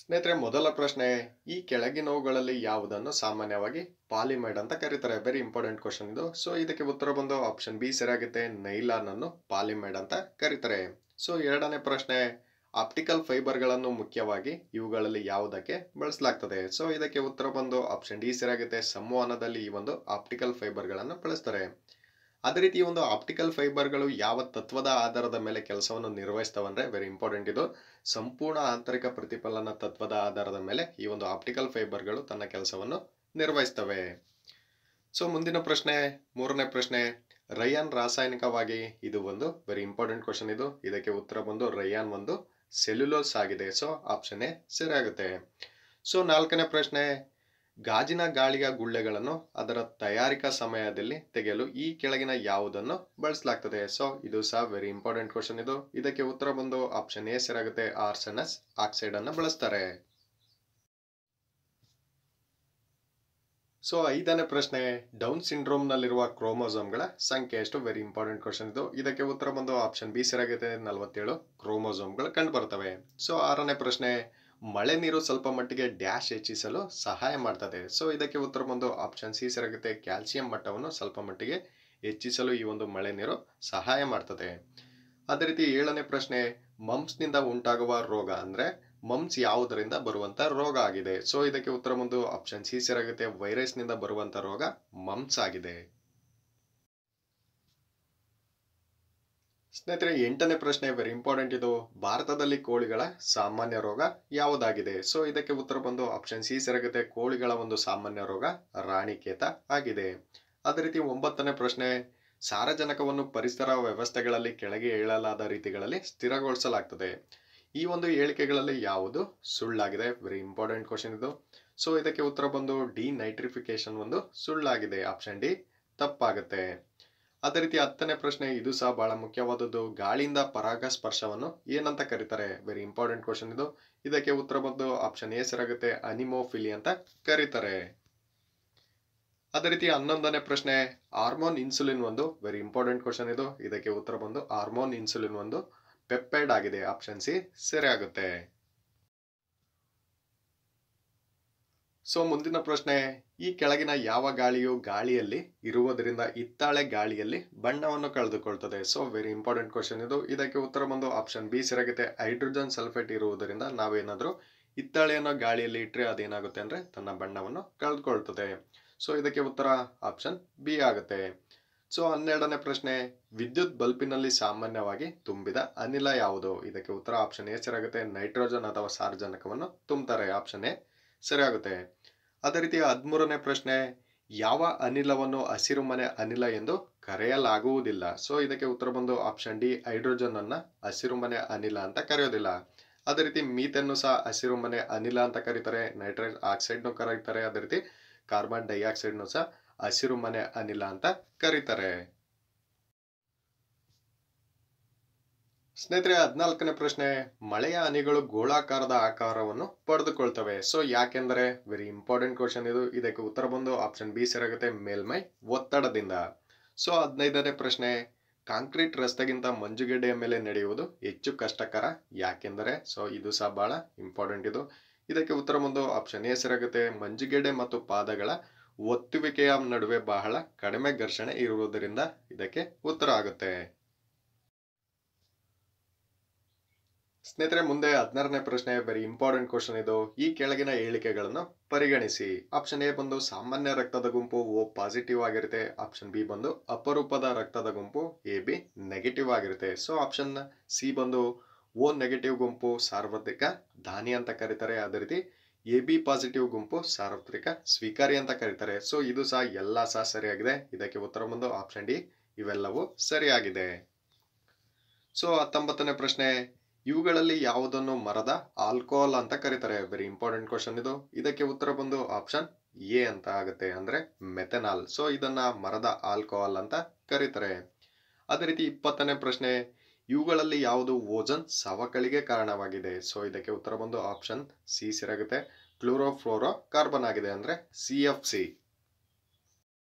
ಸ್ನೇಹಿತರೆ ಮೊದಲ ಪ್ರಶ್ನೆ ಈ ಕೆಳಗಿನವುಗಳಲ್ಲಿ ಯಾವುದನ್ನು ಸಾಮಾನ್ಯವಾಗಿ ಪಾಲಿಮೈಡ್ ಅಂತ ಕರೀತಾರೆ ವೆರಿ ಇಂಪಾರ್ಟೆಂಟ್ ಕ್ವಶನ್ ಇದು ಸೊ ಇದಕ್ಕೆ ಉತ್ತರ ಬಂದು ಆಪ್ಷನ್ ಬಿ ಸರಿಯಾಗುತ್ತೆ ನೈಲಾನ್ ಅನ್ನು ಪಾಲಿಮೈಡ್ ಅಂತ ಕರೀತಾರೆ ಸೊ ಎರಡನೇ ಪ್ರಶ್ನೆ ಆಪ್ಟಿಕಲ್ ಫೈಬರ್ ಗಳನ್ನು ಮುಖ್ಯವಾಗಿ ಇವುಗಳಲ್ಲಿ ಯಾವುದಕ್ಕೆ ಬಳಸಲಾಗ್ತದೆ ಸೊ ಇದಕ್ಕೆ ಉತ್ತರ ಬಂದು ಆಪ್ಷನ್ ಡಿ ಸರಿಯಾಗುತ್ತೆ ಸಂವಹನದಲ್ಲಿ ಈ ಒಂದು ಆಪ್ಟಿಕಲ್ ಫೈಬರ್ ಗಳನ್ನು ಬಳಸ್ತಾರೆ ಅದೇ ರೀತಿ ಒಂದು ಆಪ್ಟಿಕಲ್ ಫೈಬರ್ಗಳು ಯಾವ ತತ್ವದ ಆಧಾರದ ಮೇಲೆ ಕೆಲಸವನ್ನು ಅಂದ್ರೆ ವೆರಿ ಇಂಪಾರ್ಟೆಂಟ್ ಇದು ಸಂಪೂರ್ಣ ಆಂತರಿಕ ಪ್ರತಿಫಲನ ತತ್ವದ ಆಧಾರದ ಮೇಲೆ ಈ ಒಂದು ಆಪ್ಟಿಕಲ್ ಫೈಬರ್ಗಳು ತನ್ನ ಕೆಲಸವನ್ನು ನಿರ್ವಹಿಸ್ತವೆ ಸೊ ಮುಂದಿನ ಪ್ರಶ್ನೆ ಮೂರನೇ ಪ್ರಶ್ನೆ ರಯಾನ್ ರಾಸಾಯನಿಕವಾಗಿ ಇದು ಒಂದು ವೆರಿ ಇಂಪಾರ್ಟೆಂಟ್ ಕ್ವಶನ್ ಇದು ಇದಕ್ಕೆ ಉತ್ತರ ಬಂದು ರಯಾನ್ ಒಂದು ಸೆಲ್ಯುಲೋಸ್ ಆಗಿದೆ ಸೊ ಆಪ್ಷನ್ ಎ ಸರಿಯಾಗುತ್ತೆ ಸೊ ನಾಲ್ಕನೇ ಪ್ರಶ್ನೆ ಗಾಜಿನ ಗಾಳಿಯ ಗುಳ್ಳೆಗಳನ್ನು ಅದರ ತಯಾರಿಕಾ ಸಮಯದಲ್ಲಿ ತೆಗೆಯಲು ಈ ಕೆಳಗಿನ ಯಾವುದನ್ನು ಬಳಸಲಾಗ್ತದೆ ಸೊ ಇದು ಸಹ ವೆರಿ ಇಂಪಾರ್ಟೆಂಟ್ ಕ್ವಶನ್ ಇದು ಇದಕ್ಕೆ ಉತ್ತರ ಬಂದು ಆಪ್ಷನ್ ಎ ಆರ್ಸನ್ ಆರ್ಸನಸ್ ಆಕ್ಸೈಡ್ ಅನ್ನು ಬಳಸ್ತಾರೆ ಸೊ ಐದನೇ ಪ್ರಶ್ನೆ ಡೌನ್ ಸಿಂಡ್ರೋಮ್ ನಲ್ಲಿರುವ ಕ್ರೋಮೋಸೋಮ್ಗಳ ಸಂಖ್ಯೆ ಎಷ್ಟು ವೆರಿ ಇಂಪಾರ್ಟೆಂಟ್ ಕ್ವಶನ್ ಇದು ಇದಕ್ಕೆ ಉತ್ತರ ಬಂದು ಆಪ್ಷನ್ ಬಿ ಸರಿಯಾಗುತ್ತೆ ನಲವತ್ತೇಳು ಕ್ರೋಮೋಸೋಮ್ಗಳು ಕಂಡು ಬರ್ತವೆ ಸೊ ಆರನೇ ಪ್ರಶ್ನೆ ಮಳೆ ನೀರು ಸ್ವಲ್ಪ ಮಟ್ಟಿಗೆ ಡ್ಯಾಶ್ ಹೆಚ್ಚಿಸಲು ಸಹಾಯ ಮಾಡ್ತದೆ ಸೊ ಇದಕ್ಕೆ ಉತ್ತರ ಬಂದು ಆಪ್ಷನ್ ಸಿ ಸರಿಯಾಗುತ್ತೆ ಕ್ಯಾಲ್ಸಿಯಂ ಮಟ್ಟವನ್ನು ಸ್ವಲ್ಪ ಮಟ್ಟಿಗೆ ಹೆಚ್ಚಿಸಲು ಈ ಒಂದು ಮಳೆ ನೀರು ಸಹಾಯ ಮಾಡ್ತದೆ ಅದೇ ರೀತಿ ಏಳನೇ ಪ್ರಶ್ನೆ ನಿಂದ ಉಂಟಾಗುವ ರೋಗ ಅಂದ್ರೆ ಮಂಪ್ಸ್ ಯಾವುದರಿಂದ ಬರುವಂತ ರೋಗ ಆಗಿದೆ ಸೊ ಇದಕ್ಕೆ ಉತ್ತರ ಬಂದು ಆಪ್ಷನ್ ಸಿ ಸರಿಯಾಗುತ್ತೆ ವೈರಸ್ನಿಂದ ಬರುವಂತ ರೋಗ ಮಂಪ್ಸ್ ಆಗಿದೆ ಸ್ನೇಹಿತರೆ ಎಂಟನೇ ಪ್ರಶ್ನೆ ವೆರಿ ಇಂಪಾರ್ಟೆಂಟ್ ಇದು ಭಾರತದಲ್ಲಿ ಕೋಳಿಗಳ ಸಾಮಾನ್ಯ ರೋಗ ಯಾವುದಾಗಿದೆ ಸೊ ಇದಕ್ಕೆ ಉತ್ತರ ಬಂದು ಆಪ್ಷನ್ ಸಿ ಕೋಳಿಗಳ ಒಂದು ಸಾಮಾನ್ಯ ರೋಗ ರಾಣಿಕೇತ ಆಗಿದೆ ಅದೇ ರೀತಿ ಒಂಬತ್ತನೇ ಪ್ರಶ್ನೆ ಸಾರಜನಕವನ್ನು ಪರಿಸರ ವ್ಯವಸ್ಥೆಗಳಲ್ಲಿ ಕೆಳಗೆ ಹೇಳಲಾದ ರೀತಿಗಳಲ್ಲಿ ಸ್ಥಿರಗೊಳಿಸಲಾಗ್ತದೆ ಈ ಒಂದು ಹೇಳಿಕೆಗಳಲ್ಲಿ ಯಾವುದು ಸುಳ್ಳಾಗಿದೆ ವೆರಿ ಇಂಪಾರ್ಟೆಂಟ್ ಕ್ವಶನ್ ಇದು ಸೊ ಇದಕ್ಕೆ ಉತ್ತರ ಬಂದು ಡಿ ನೈಟ್ರಿಫಿಕೇಶನ್ ಒಂದು ಸುಳ್ಳಾಗಿದೆ ಆಪ್ಷನ್ ಡಿ ತಪ್ಪಾಗುತ್ತೆ ಅದೇ ರೀತಿ ಹತ್ತನೇ ಪ್ರಶ್ನೆ ಇದು ಸಹ ಬಹಳ ಮುಖ್ಯವಾದದ್ದು ಗಾಳಿಯಿಂದ ಪರಾಗ ಸ್ಪರ್ಶವನ್ನು ಏನಂತ ಕರೀತಾರೆ ವೆರಿ ಇಂಪಾರ್ಟೆಂಟ್ ಕ್ವಶನ್ ಇದು ಇದಕ್ಕೆ ಉತ್ತರ ಬಂದು ಆಪ್ಷನ್ ಎ ಸರಾಗುತ್ತೆ ಅನಿಮೋಫಿಲಿ ಅಂತ ಕರೀತಾರೆ ಅದೇ ರೀತಿ ಹನ್ನೊಂದನೇ ಪ್ರಶ್ನೆ ಹಾರ್ಮೋನ್ ಇನ್ಸುಲಿನ್ ಒಂದು ವೆರಿ ಇಂಪಾರ್ಟೆಂಟ್ ಕ್ವಶನ್ ಇದು ಇದಕ್ಕೆ ಉತ್ತರ ಬಂದು ಹಾರ್ಮೋನ್ ಇನ್ಸುಲಿನ್ ಒಂದು ಪೆಪ್ಪೆಡ್ ಆಗಿದೆ ಆಪ್ಷನ್ ಸಿ ಸರಿ ಆಗುತ್ತೆ ಸೊ ಮುಂದಿನ ಪ್ರಶ್ನೆ ಈ ಕೆಳಗಿನ ಯಾವ ಗಾಳಿಯು ಗಾಳಿಯಲ್ಲಿ ಇರುವುದರಿಂದ ಇತ್ತಾಳೆ ಗಾಳಿಯಲ್ಲಿ ಬಣ್ಣವನ್ನು ಕಳೆದುಕೊಳ್ತದೆ ಸೊ ವೆರಿ ಇಂಪಾರ್ಟೆಂಟ್ ಕ್ವಶನ್ ಇದು ಇದಕ್ಕೆ ಉತ್ತರ ಬಂದು ಆಪ್ಷನ್ ಬಿ ಸರಿಯಾಗುತ್ತೆ ಹೈಡ್ರೋಜನ್ ಸಲ್ಫೇಟ್ ಇರುವುದರಿಂದ ನಾವೇನಾದರೂ ಇತ್ತಾಳೆಯನ್ನು ಗಾಳಿಯಲ್ಲಿ ಇಟ್ಟರೆ ಅದೇನಾಗುತ್ತೆ ಅಂದರೆ ತನ್ನ ಬಣ್ಣವನ್ನು ಕಳೆದುಕೊಳ್ತದೆ ಸೊ ಇದಕ್ಕೆ ಉತ್ತರ ಆಪ್ಷನ್ ಬಿ ಆಗುತ್ತೆ ಸೊ ಹನ್ನೆರಡನೇ ಪ್ರಶ್ನೆ ವಿದ್ಯುತ್ ಬಲ್ಪಿನಲ್ಲಿ ಸಾಮಾನ್ಯವಾಗಿ ತುಂಬಿದ ಅನಿಲ ಯಾವುದು ಇದಕ್ಕೆ ಉತ್ತರ ಆಪ್ಷನ್ ಎ ಸರಿಯಾಗುತ್ತೆ ನೈಟ್ರೋಜನ್ ಅಥವಾ ಸಾರ್ವಜನಕವನ್ನು ತುಂಬುತ್ತಾರೆ ಆಪ್ಷನ್ ಎ ಸರಿ ಆಗುತ್ತೆ ಅದೇ ರೀತಿ ಹದಿಮೂರನೇ ಪ್ರಶ್ನೆ ಯಾವ ಅನಿಲವನ್ನು ಹಸಿರು ಮನೆ ಅನಿಲ ಎಂದು ಕರೆಯಲಾಗುವುದಿಲ್ಲ ಸೊ ಇದಕ್ಕೆ ಉತ್ತರ ಬಂದು ಆಪ್ಷನ್ ಡಿ ಹೈಡ್ರೋಜನ್ ಅನ್ನ ಹಸಿರು ಮನೆ ಅನಿಲ ಅಂತ ಕರೆಯೋದಿಲ್ಲ ಅದೇ ರೀತಿ ಮೀತನ್ನು ಸಹ ಹಸಿರು ಮನೆ ಅನಿಲ ಅಂತ ಕರೀತಾರೆ ಆಕ್ಸೈಡ್ ಆಕ್ಸೈಡ್ನು ಕರೀತಾರೆ ಅದೇ ರೀತಿ ಕಾರ್ಬನ್ ಡೈಆಕ್ಸೈಡ್ನು ಸಹ ಹಸಿರು ಮನೆ ಅನಿಲ ಅಂತ ಕರೀತಾರೆ ಸ್ನೇಹಿತರೆ ಹದಿನಾಲ್ಕನೇ ಪ್ರಶ್ನೆ ಮಳೆಯ ಹನಿಗಳು ಗೋಳಾಕಾರದ ಆಕಾರವನ್ನು ಪಡೆದುಕೊಳ್ತವೆ ಸೊ ಯಾಕೆಂದರೆ ವೆರಿ ಇಂಪಾರ್ಟೆಂಟ್ ಕ್ವಶನ್ ಇದು ಇದಕ್ಕೆ ಉತ್ತರ ಬಂದು ಆಪ್ಷನ್ ಬಿ ಸೇರಾಗುತ್ತೆ ಮೇಲ್ಮೈ ಒತ್ತಡದಿಂದ ಸೊ ಹದಿನೈದನೇ ಪ್ರಶ್ನೆ ಕಾಂಕ್ರೀಟ್ ರಸ್ತೆಗಿಂತ ಮಂಜುಗಡ್ಡೆಯ ಮೇಲೆ ನಡೆಯುವುದು ಹೆಚ್ಚು ಕಷ್ಟಕರ ಯಾಕೆಂದರೆ ಸೊ ಇದು ಸಹ ಬಹಳ ಇಂಪಾರ್ಟೆಂಟ್ ಇದು ಇದಕ್ಕೆ ಉತ್ತರ ಬಂದು ಆಪ್ಷನ್ ಎ ಸೇರಾಗುತ್ತೆ ಮಂಜುಗಡ್ಡೆ ಮತ್ತು ಪಾದಗಳ ಒತ್ತುವಿಕೆಯ ನಡುವೆ ಬಹಳ ಕಡಿಮೆ ಘರ್ಷಣೆ ಇರುವುದರಿಂದ ಇದಕ್ಕೆ ಉತ್ತರ ಆಗುತ್ತೆ ಸ್ನೇಹಿತರೆ ಮುಂದೆ ಹದಿನಾರನೇ ಪ್ರಶ್ನೆ ವೆರಿ ಇಂಪಾರ್ಟೆಂಟ್ ಕ್ವಶನ್ ಇದು ಈ ಕೆಳಗಿನ ಹೇಳಿಕೆಗಳನ್ನು ಪರಿಗಣಿಸಿ ಆಪ್ಷನ್ ಎ ಬಂದು ಸಾಮಾನ್ಯ ರಕ್ತದ ಗುಂಪು ಓ ಪಾಸಿಟಿವ್ ಆಗಿರುತ್ತೆ ಆಪ್ಷನ್ ಬಿ ಬಂದು ಅಪರೂಪದ ರಕ್ತದ ಗುಂಪು ಎ ಬಿ ನೆಗೆಟಿವ್ ಆಗಿರುತ್ತೆ ಸೊ ಆಪ್ಷನ್ ಸಿ ಬಂದು ಓ ನೆಗೆಟಿವ್ ಗುಂಪು ಸಾರ್ವತ್ರಿಕ ದಾನಿ ಅಂತ ಕರೀತಾರೆ ಅದೇ ರೀತಿ ಎ ಬಿ ಪಾಸಿಟಿವ್ ಗುಂಪು ಸಾರ್ವತ್ರಿಕ ಸ್ವೀಕಾರಿ ಅಂತ ಕರೀತಾರೆ ಸೊ ಇದು ಸಹ ಎಲ್ಲ ಸಹ ಸರಿಯಾಗಿದೆ ಇದಕ್ಕೆ ಉತ್ತರ ಬಂದು ಆಪ್ಷನ್ ಡಿ ಇವೆಲ್ಲವೂ ಸರಿಯಾಗಿದೆ ಸೊ ಹತ್ತೊಂಬತ್ತನೇ ಪ್ರಶ್ನೆ ಇವುಗಳಲ್ಲಿ ಯಾವುದನ್ನು ಮರದ ಆಲ್ಕೋಹಾಲ್ ಅಂತ ಕರೀತಾರೆ ವೆರಿ ಇಂಪಾರ್ಟೆಂಟ್ ಕ್ವಶನ್ ಇದು ಇದಕ್ಕೆ ಉತ್ತರ ಬಂದು ಆಪ್ಷನ್ ಎ ಅಂತ ಆಗುತ್ತೆ ಅಂದ್ರೆ ಮೆಥೆನಾಲ್ ಸೊ ಇದನ್ನ ಮರದ ಆಲ್ಕೋಹಾಲ್ ಅಂತ ಕರೀತಾರೆ ಅದೇ ರೀತಿ ಇಪ್ಪತ್ತನೇ ಪ್ರಶ್ನೆ ಇವುಗಳಲ್ಲಿ ಯಾವುದು ಓಜನ್ ಸವಕಳಿಗೆ ಕಾರಣವಾಗಿದೆ ಸೊ ಇದಕ್ಕೆ ಉತ್ತರ ಬಂದು ಆಪ್ಷನ್ ಸಿ ಸಿರಾಗುತ್ತೆ ಕ್ಲೋರೋಫ್ಲೋರೋ ಕಾರ್ಬನ್ ಆಗಿದೆ ಅಂದ್ರೆ ಸಿ ಎಫ್ ಸಿ